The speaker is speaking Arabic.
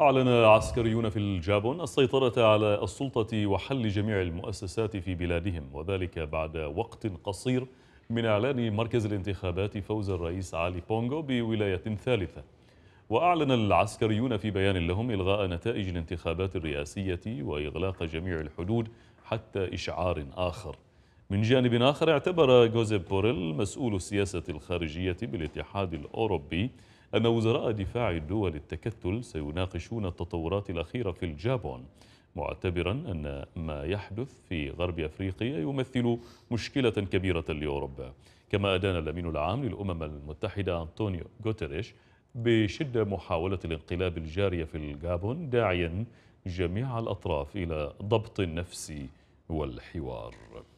أعلن عسكريون في الجابون السيطرة على السلطة وحل جميع المؤسسات في بلادهم وذلك بعد وقت قصير من إعلان مركز الانتخابات فوز الرئيس علي بونغو بولاية ثالثة وأعلن العسكريون في بيان لهم إلغاء نتائج الانتخابات الرئاسية وإغلاق جميع الحدود حتى إشعار آخر من جانب آخر اعتبر جوزيف بوريل مسؤول السياسة الخارجية بالاتحاد الأوروبي أن وزراء دفاع الدول التكتل سيناقشون التطورات الأخيرة في الجابون معتبرا أن ما يحدث في غرب أفريقيا يمثل مشكلة كبيرة لأوروبا كما أدان الأمين العام للأمم المتحدة أنطونيو غوتريش بشدة محاولة الانقلاب الجارية في الجابون داعيا جميع الأطراف إلى ضبط النفس والحوار